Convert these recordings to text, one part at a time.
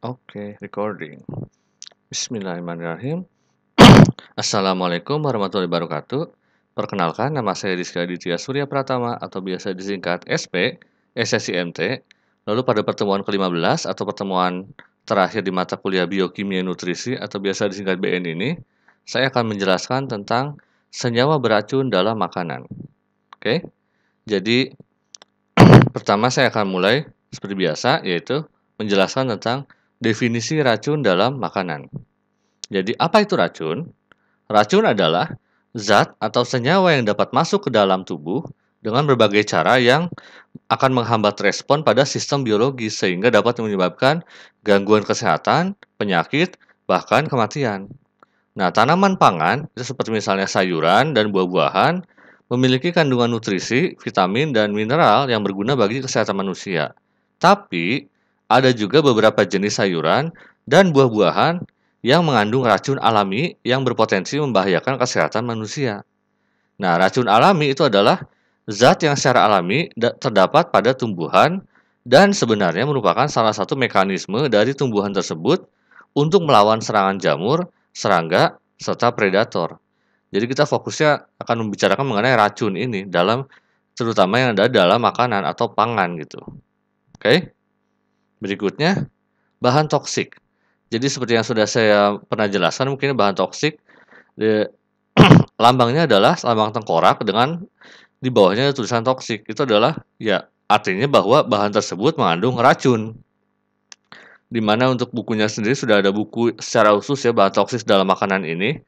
Oke, okay, recording. Bismillahirrahmanirrahim. Assalamualaikum warahmatullahi wabarakatuh. Perkenalkan, nama saya Rizky Aditya Surya Pratama atau biasa disingkat SP, SSIMT. Lalu pada pertemuan ke-15 atau pertemuan terakhir di mata kuliah Biokimia Nutrisi atau biasa disingkat BN ini, saya akan menjelaskan tentang senyawa beracun dalam makanan. Oke? Okay? Jadi pertama saya akan mulai seperti biasa yaitu menjelaskan tentang definisi racun dalam makanan. Jadi apa itu racun? Racun adalah zat atau senyawa yang dapat masuk ke dalam tubuh dengan berbagai cara yang akan menghambat respon pada sistem biologi sehingga dapat menyebabkan gangguan kesehatan, penyakit, bahkan kematian. Nah, tanaman pangan seperti misalnya sayuran dan buah-buahan memiliki kandungan nutrisi, vitamin, dan mineral yang berguna bagi kesehatan manusia. Tapi, ada juga beberapa jenis sayuran dan buah-buahan yang mengandung racun alami yang berpotensi membahayakan kesehatan manusia. Nah, racun alami itu adalah zat yang secara alami terdapat pada tumbuhan dan sebenarnya merupakan salah satu mekanisme dari tumbuhan tersebut untuk melawan serangan jamur, serangga, serta predator. Jadi kita fokusnya akan membicarakan mengenai racun ini dalam terutama yang ada dalam makanan atau pangan gitu. Oke? Okay? Berikutnya, bahan toksik. Jadi seperti yang sudah saya pernah jelaskan, mungkin bahan toksik lambangnya adalah lambang tengkorak dengan di bawahnya tulisan toksik. Itu adalah ya artinya bahwa bahan tersebut mengandung racun. Di mana untuk bukunya sendiri sudah ada buku secara khusus ya bahan toksis dalam makanan ini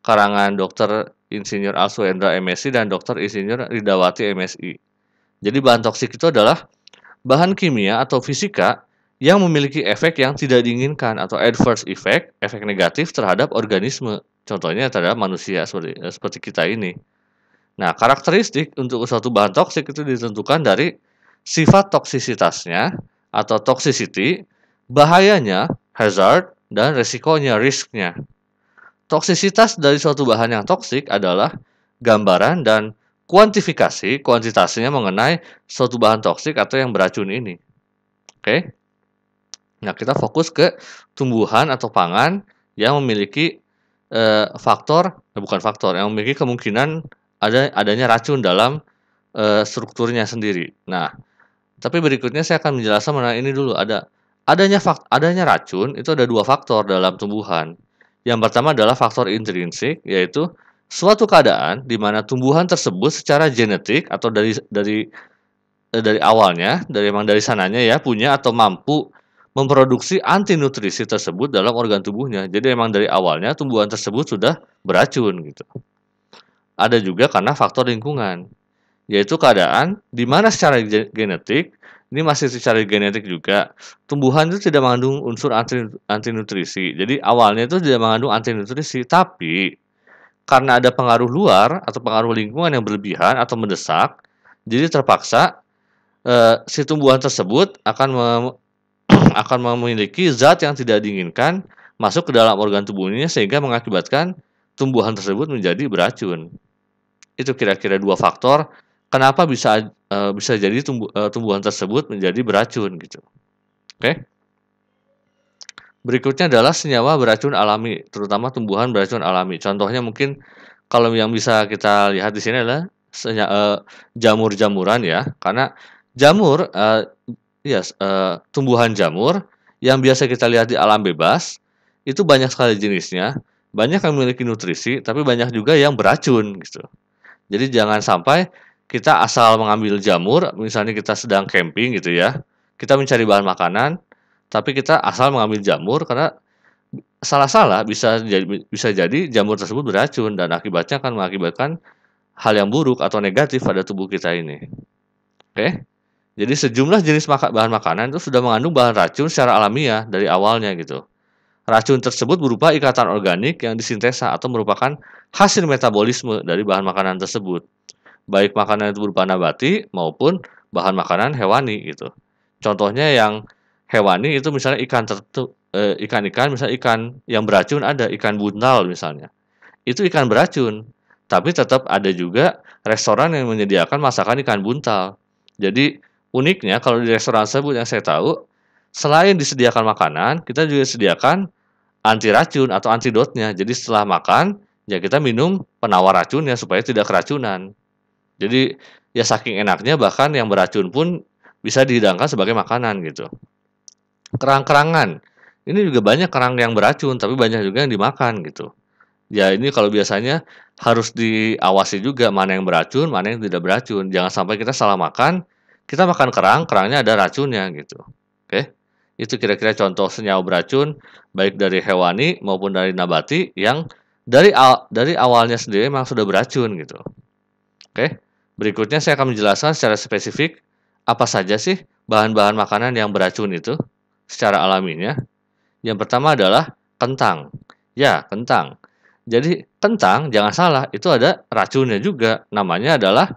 karangan Dr. Insinyur Aswendra MSI dan Dr. Insinyur Ridawati MSI. Jadi bahan toksik itu adalah bahan kimia atau fisika yang memiliki efek yang tidak diinginkan atau adverse effect, efek negatif terhadap organisme. Contohnya terhadap manusia seperti, eh, seperti kita ini. Nah, karakteristik untuk suatu bahan toksik itu ditentukan dari sifat toksisitasnya atau toxicity, bahayanya, hazard, dan resikonya, risknya. Toksisitas dari suatu bahan yang toksik adalah gambaran dan kuantifikasi, kuantitasnya mengenai suatu bahan toksik atau yang beracun ini. Oke. Okay? Nah, kita fokus ke tumbuhan atau pangan yang memiliki eh, faktor, eh, bukan faktor, yang memiliki kemungkinan ada adanya racun dalam eh, strukturnya sendiri. Nah, tapi berikutnya saya akan menjelaskan mengenai ini dulu. Ada adanya fakt, adanya racun itu ada dua faktor dalam tumbuhan. Yang pertama adalah faktor intrinsik, yaitu suatu keadaan di mana tumbuhan tersebut secara genetik atau dari dari eh, dari awalnya, dari memang dari sananya ya punya atau mampu memproduksi antinutrisi tersebut dalam organ tubuhnya. Jadi emang dari awalnya tumbuhan tersebut sudah beracun gitu. Ada juga karena faktor lingkungan, yaitu keadaan di mana secara genetik, ini masih secara genetik juga, tumbuhan itu tidak mengandung unsur anti, antinutrisi. Jadi awalnya itu tidak mengandung antinutrisi, tapi karena ada pengaruh luar atau pengaruh lingkungan yang berlebihan atau mendesak, jadi terpaksa eh, si tumbuhan tersebut akan akan memiliki zat yang tidak diinginkan masuk ke dalam organ tubuhnya sehingga mengakibatkan tumbuhan tersebut menjadi beracun. Itu kira-kira dua faktor kenapa bisa uh, bisa jadi tumbuh, uh, e, tumbuhan tersebut menjadi beracun gitu. Oke. Okay? Berikutnya adalah senyawa beracun alami, terutama tumbuhan beracun alami. Contohnya mungkin kalau yang bisa kita lihat di sini adalah uh, jamur-jamuran ya, karena jamur uh, ya uh, tumbuhan jamur yang biasa kita lihat di alam bebas itu banyak sekali jenisnya, banyak yang memiliki nutrisi, tapi banyak juga yang beracun gitu. Jadi jangan sampai kita asal mengambil jamur, misalnya kita sedang camping gitu ya, kita mencari bahan makanan, tapi kita asal mengambil jamur karena salah-salah bisa jadi, bisa jadi jamur tersebut beracun dan akibatnya akan mengakibatkan hal yang buruk atau negatif pada tubuh kita ini. Oke? Okay? Jadi sejumlah jenis maka bahan makanan itu sudah mengandung bahan racun secara alamiah dari awalnya gitu. Racun tersebut berupa ikatan organik yang disintesa atau merupakan hasil metabolisme dari bahan makanan tersebut. Baik makanan itu berupa nabati maupun bahan makanan hewani gitu. Contohnya yang hewani itu misalnya ikan tertu, eh, ikan-ikan misalnya ikan yang beracun ada ikan buntal misalnya. Itu ikan beracun, tapi tetap ada juga restoran yang menyediakan masakan ikan buntal. Jadi uniknya kalau di restoran tersebut yang saya tahu, selain disediakan makanan, kita juga sediakan anti racun atau antidotnya. Jadi setelah makan, ya kita minum penawar racunnya supaya tidak keracunan. Jadi ya saking enaknya bahkan yang beracun pun bisa dihidangkan sebagai makanan gitu. Kerang-kerangan. Ini juga banyak kerang yang beracun, tapi banyak juga yang dimakan gitu ya ini kalau biasanya harus diawasi juga mana yang beracun, mana yang tidak beracun. Jangan sampai kita salah makan, kita makan kerang, kerangnya ada racunnya gitu. Oke. Okay? Itu kira-kira contoh senyawa beracun baik dari hewani maupun dari nabati yang dari aw dari awalnya sendiri memang sudah beracun gitu. Oke. Okay? Berikutnya saya akan menjelaskan secara spesifik apa saja sih bahan-bahan makanan yang beracun itu secara alaminya. Yang pertama adalah kentang. Ya, kentang. Jadi kentang jangan salah, itu ada racunnya juga. Namanya adalah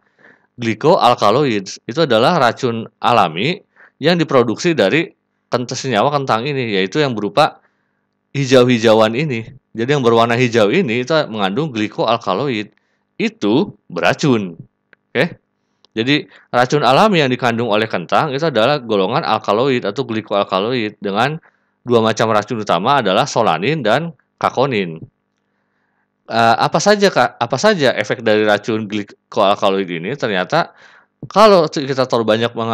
glycoalkaloids itu adalah racun alami yang diproduksi dari kentang senyawa kentang ini yaitu yang berupa hijau-hijauan ini. Jadi yang berwarna hijau ini itu mengandung glycoalkaloid itu beracun. Oke. Jadi racun alami yang dikandung oleh kentang itu adalah golongan alkaloid atau glycoalkaloid dengan dua macam racun utama adalah solanin dan kakonin uh, apa saja kak apa saja efek dari racun glikoalkaloid ini ternyata kalau kita terlalu banyak meng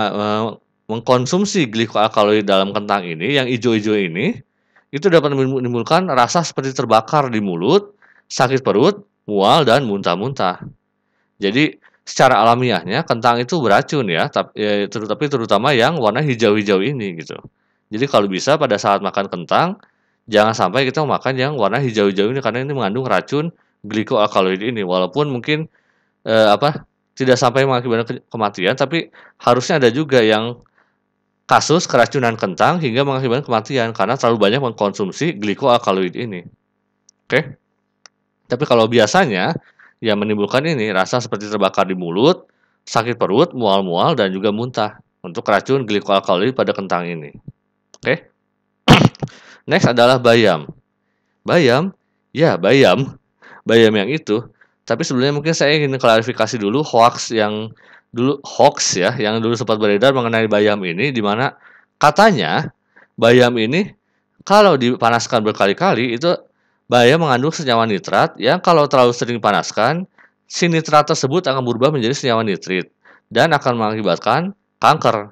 mengkonsumsi glikoalkaloid dalam kentang ini yang hijau-hijau ini itu dapat menimbulkan rasa seperti terbakar di mulut sakit perut mual dan muntah-muntah jadi secara alamiahnya kentang itu beracun ya tapi ya, terutama yang warna hijau-hijau ini gitu jadi kalau bisa pada saat makan kentang jangan sampai kita makan yang warna hijau-hijau ini karena ini mengandung racun glikoalkaloid ini walaupun mungkin eh, apa tidak sampai mengakibatkan kematian tapi harusnya ada juga yang kasus keracunan kentang hingga mengakibatkan kematian karena terlalu banyak mengkonsumsi glikoalkaloid ini. Oke. Tapi kalau biasanya yang menimbulkan ini rasa seperti terbakar di mulut, sakit perut, mual-mual dan juga muntah untuk racun glikoalkaloid pada kentang ini. Oke. Next adalah bayam. Bayam? Ya, bayam. Bayam yang itu. Tapi sebelumnya mungkin saya ingin klarifikasi dulu hoax yang dulu hoax ya, yang dulu sempat beredar mengenai bayam ini di mana katanya bayam ini kalau dipanaskan berkali-kali itu bayam mengandung senyawa nitrat yang kalau terlalu sering dipanaskan si nitrat tersebut akan berubah menjadi senyawa nitrit dan akan mengakibatkan kanker.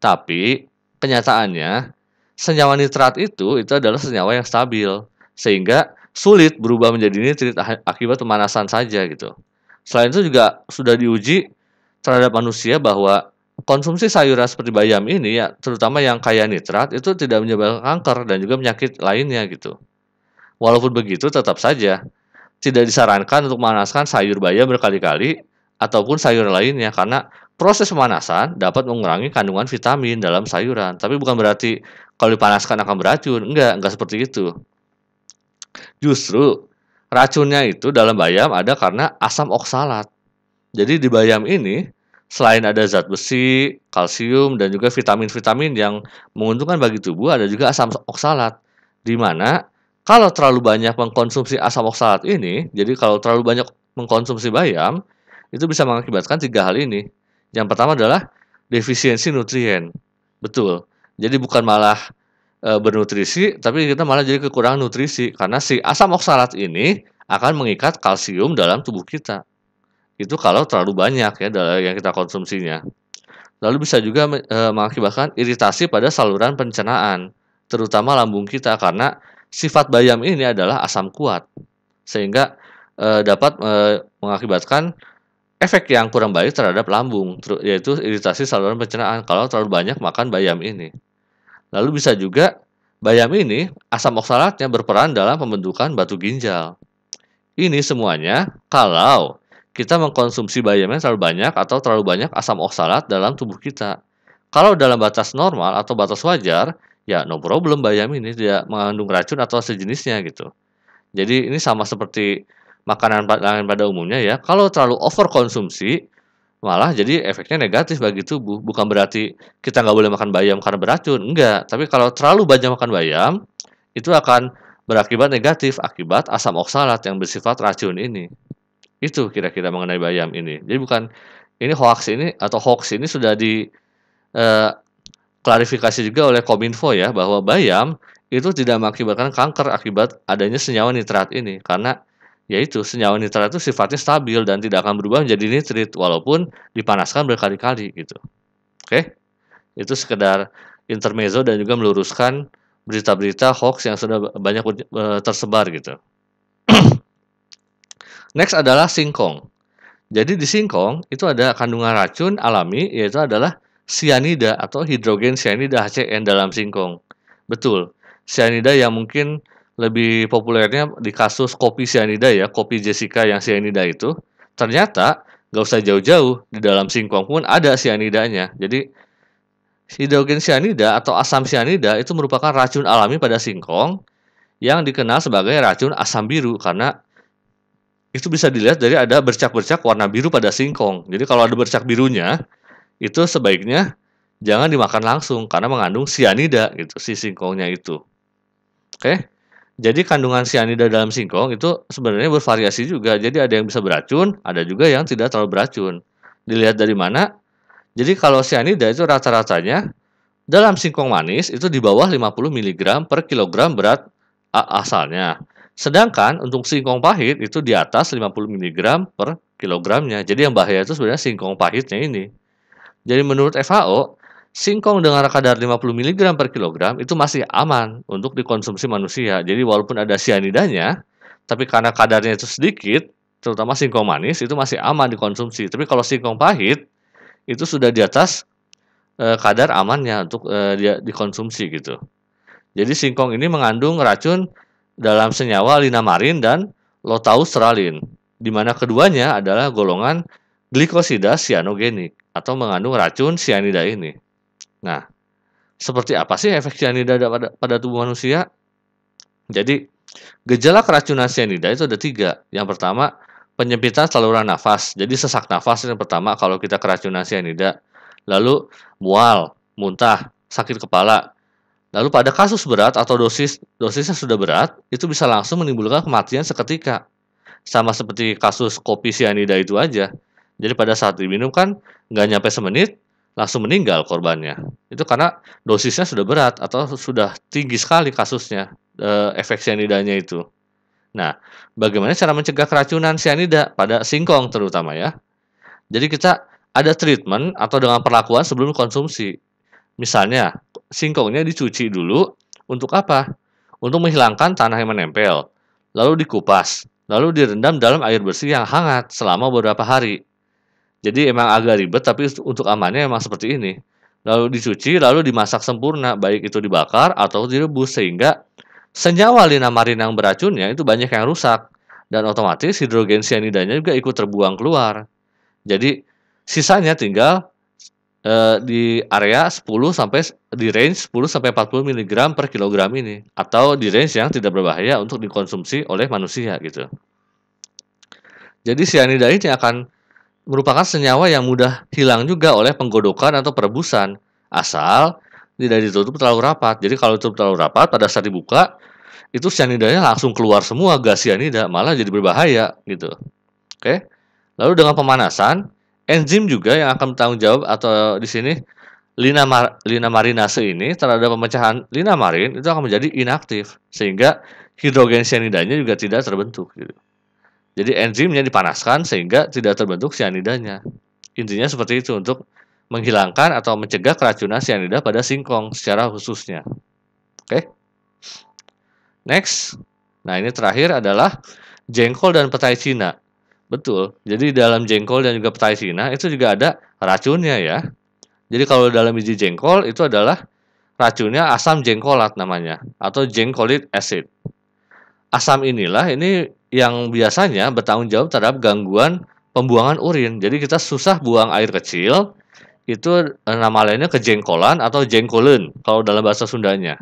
Tapi kenyataannya senyawa nitrat itu itu adalah senyawa yang stabil sehingga sulit berubah menjadi nitrit ah, akibat pemanasan saja gitu. Selain itu juga sudah diuji terhadap manusia bahwa konsumsi sayuran seperti bayam ini ya terutama yang kaya nitrat itu tidak menyebabkan kanker dan juga penyakit lainnya gitu. Walaupun begitu tetap saja tidak disarankan untuk memanaskan sayur bayam berkali-kali ataupun sayur lainnya karena Proses pemanasan dapat mengurangi kandungan vitamin dalam sayuran, tapi bukan berarti kalau dipanaskan akan beracun. Enggak, enggak seperti itu. Justru racunnya itu dalam bayam ada karena asam oksalat. Jadi di bayam ini selain ada zat besi, kalsium dan juga vitamin-vitamin yang menguntungkan bagi tubuh, ada juga asam oksalat. Di mana kalau terlalu banyak mengkonsumsi asam oksalat ini, jadi kalau terlalu banyak mengkonsumsi bayam, itu bisa mengakibatkan tiga hal ini yang pertama adalah defisiensi nutrien. Betul. Jadi bukan malah e, bernutrisi, tapi kita malah jadi kekurangan nutrisi karena si asam oksalat ini akan mengikat kalsium dalam tubuh kita. Itu kalau terlalu banyak ya yang kita konsumsinya. Lalu bisa juga e, mengakibatkan iritasi pada saluran pencernaan, terutama lambung kita karena sifat bayam ini adalah asam kuat. Sehingga e, dapat e, mengakibatkan efek yang kurang baik terhadap lambung, yaitu iritasi saluran pencernaan kalau terlalu banyak makan bayam ini. Lalu bisa juga bayam ini asam oksalatnya berperan dalam pembentukan batu ginjal. Ini semuanya kalau kita mengkonsumsi bayamnya terlalu banyak atau terlalu banyak asam oksalat dalam tubuh kita. Kalau dalam batas normal atau batas wajar, ya no problem bayam ini tidak mengandung racun atau sejenisnya gitu. Jadi ini sama seperti makanan lain pada umumnya ya, kalau terlalu over konsumsi malah jadi efeknya negatif bagi tubuh. Bukan berarti kita nggak boleh makan bayam karena beracun, enggak. Tapi kalau terlalu banyak makan bayam, itu akan berakibat negatif akibat asam oksalat yang bersifat racun ini. Itu kira-kira mengenai bayam ini. Jadi bukan ini hoax ini atau hoax ini sudah di eh, klarifikasi juga oleh Kominfo ya bahwa bayam itu tidak mengakibatkan kanker akibat adanya senyawa nitrat ini karena yaitu senyawa nitrat itu sifatnya stabil dan tidak akan berubah menjadi nitrit walaupun dipanaskan berkali-kali gitu. Oke? Itu sekedar intermezzo dan juga meluruskan berita-berita hoax yang sudah banyak e, tersebar gitu. Next adalah singkong. Jadi di singkong itu ada kandungan racun alami yaitu adalah sianida atau hidrogen sianida HCN dalam singkong. Betul, sianida yang mungkin lebih populernya di kasus kopi sianida ya, kopi Jessica yang sianida itu, ternyata gak usah jauh-jauh di dalam singkong pun ada sianidanya. Jadi hidrogen sianida atau asam sianida itu merupakan racun alami pada singkong yang dikenal sebagai racun asam biru karena itu bisa dilihat dari ada bercak-bercak warna biru pada singkong. Jadi kalau ada bercak birunya itu sebaiknya jangan dimakan langsung karena mengandung sianida gitu si singkongnya itu. Oke. Okay? Jadi kandungan sianida dalam singkong itu sebenarnya bervariasi juga. Jadi ada yang bisa beracun, ada juga yang tidak terlalu beracun. Dilihat dari mana? Jadi kalau sianida itu rata-ratanya dalam singkong manis itu di bawah 50 mg per kilogram berat asalnya. Sedangkan untuk singkong pahit itu di atas 50 mg per kilogramnya. Jadi yang bahaya itu sebenarnya singkong pahitnya ini. Jadi menurut FAO, singkong dengan kadar 50 mg per kilogram itu masih aman untuk dikonsumsi manusia. Jadi walaupun ada sianidanya, tapi karena kadarnya itu sedikit, terutama singkong manis itu masih aman dikonsumsi. Tapi kalau singkong pahit itu sudah di atas e, kadar amannya untuk e, dia dikonsumsi gitu. Jadi singkong ini mengandung racun dalam senyawa linamarin dan lotaustralin, di mana keduanya adalah golongan glikosida sianogenik atau mengandung racun sianida ini. Nah, seperti apa sih efek cyanida pada, pada tubuh manusia? Jadi, gejala keracunan cyanida itu ada tiga. Yang pertama, penyempitan saluran nafas. Jadi, sesak nafas yang pertama kalau kita keracunan cyanida. Lalu, mual, muntah, sakit kepala. Lalu pada kasus berat atau dosis dosisnya sudah berat, itu bisa langsung menimbulkan kematian seketika. Sama seperti kasus kopi cyanida itu aja. Jadi pada saat diminum kan nggak nyampe semenit, langsung meninggal korbannya. Itu karena dosisnya sudah berat atau sudah tinggi sekali kasusnya e, efek cyanidanya itu. Nah, bagaimana cara mencegah keracunan sianida pada singkong terutama ya? Jadi kita ada treatment atau dengan perlakuan sebelum konsumsi. Misalnya, singkongnya dicuci dulu untuk apa? Untuk menghilangkan tanah yang menempel, lalu dikupas, lalu direndam dalam air bersih yang hangat selama beberapa hari. Jadi emang agak ribet tapi untuk amannya emang seperti ini. Lalu dicuci, lalu dimasak sempurna, baik itu dibakar atau direbus sehingga senyawa yang beracunnya itu banyak yang rusak dan otomatis hidrogen sianidanya juga ikut terbuang keluar. Jadi sisanya tinggal eh, di area 10 sampai di range 10 sampai 40 mg per kilogram ini atau di range yang tidak berbahaya untuk dikonsumsi oleh manusia gitu. Jadi cyanida ini akan merupakan senyawa yang mudah hilang juga oleh penggodokan atau perebusan, asal tidak ditutup terlalu rapat. Jadi kalau ditutup terlalu rapat, pada saat dibuka, itu cyanidanya langsung keluar semua gas cyanida, malah jadi berbahaya gitu. Oke. Lalu dengan pemanasan, enzim juga yang akan bertanggung jawab atau di sini lina lina linamarinase ini terhadap pemecahan lina marin itu akan menjadi inaktif sehingga hidrogen cyanidanya juga tidak terbentuk gitu. Jadi enzimnya dipanaskan sehingga tidak terbentuk sianidanya. Intinya seperti itu untuk menghilangkan atau mencegah keracunan sianida pada singkong secara khususnya. Oke. Okay? Next. Nah, ini terakhir adalah jengkol dan petai Cina. Betul. Jadi dalam jengkol dan juga petai Cina itu juga ada racunnya ya. Jadi kalau dalam biji jengkol itu adalah racunnya asam jengkolat namanya atau jengkolit acid. Asam inilah ini yang biasanya bertanggung jawab terhadap gangguan pembuangan urin. Jadi kita susah buang air kecil, itu eh, nama lainnya kejengkolan atau jengkolen kalau dalam bahasa Sundanya.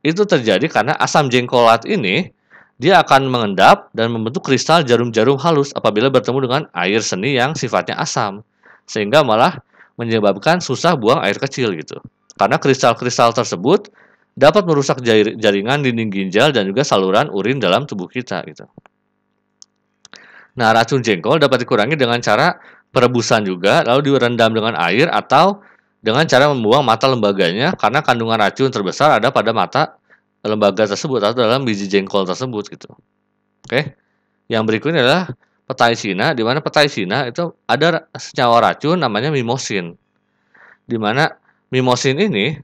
Itu terjadi karena asam jengkolat ini dia akan mengendap dan membentuk kristal jarum-jarum halus apabila bertemu dengan air seni yang sifatnya asam. Sehingga malah menyebabkan susah buang air kecil gitu. Karena kristal-kristal tersebut dapat merusak jaringan dinding ginjal dan juga saluran urin dalam tubuh kita gitu. Nah, racun jengkol dapat dikurangi dengan cara perebusan juga, lalu direndam dengan air atau dengan cara membuang mata lembaganya karena kandungan racun terbesar ada pada mata lembaga tersebut atau dalam biji jengkol tersebut gitu. Oke. Yang berikutnya adalah petai Cina, di mana petai Cina itu ada senyawa racun namanya mimosin. Di mana mimosin ini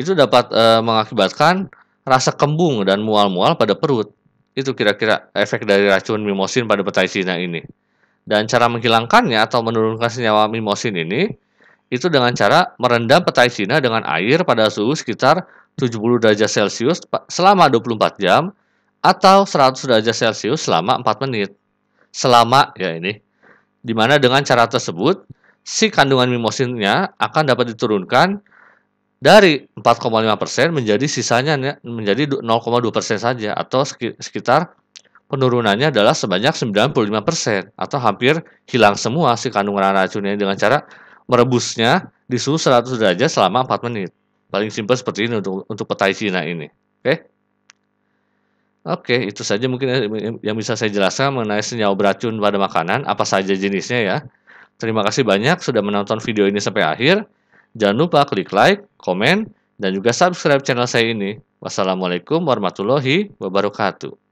itu dapat e, mengakibatkan rasa kembung dan mual-mual pada perut itu kira-kira efek dari racun mimosin pada petai Cina ini. Dan cara menghilangkannya atau menurunkan senyawa mimosin ini itu dengan cara merendam petai Cina dengan air pada suhu sekitar 70 derajat Celcius selama 24 jam atau 100 derajat Celcius selama 4 menit. Selama ya ini. Dimana dengan cara tersebut si kandungan mimosinnya akan dapat diturunkan dari 4,5 persen menjadi sisanya menjadi 0,2 persen saja atau sekitar penurunannya adalah sebanyak 95 persen atau hampir hilang semua si kandungan racunnya dengan cara merebusnya di suhu 100 derajat selama 4 menit. Paling simpel seperti ini untuk, untuk petai Cina ini. Oke. Okay? Oke, okay, itu saja mungkin yang bisa saya jelaskan mengenai senyawa beracun pada makanan, apa saja jenisnya ya. Terima kasih banyak sudah menonton video ini sampai akhir. Jangan lupa klik like, komen, dan juga subscribe channel saya ini. Wassalamualaikum warahmatullahi wabarakatuh.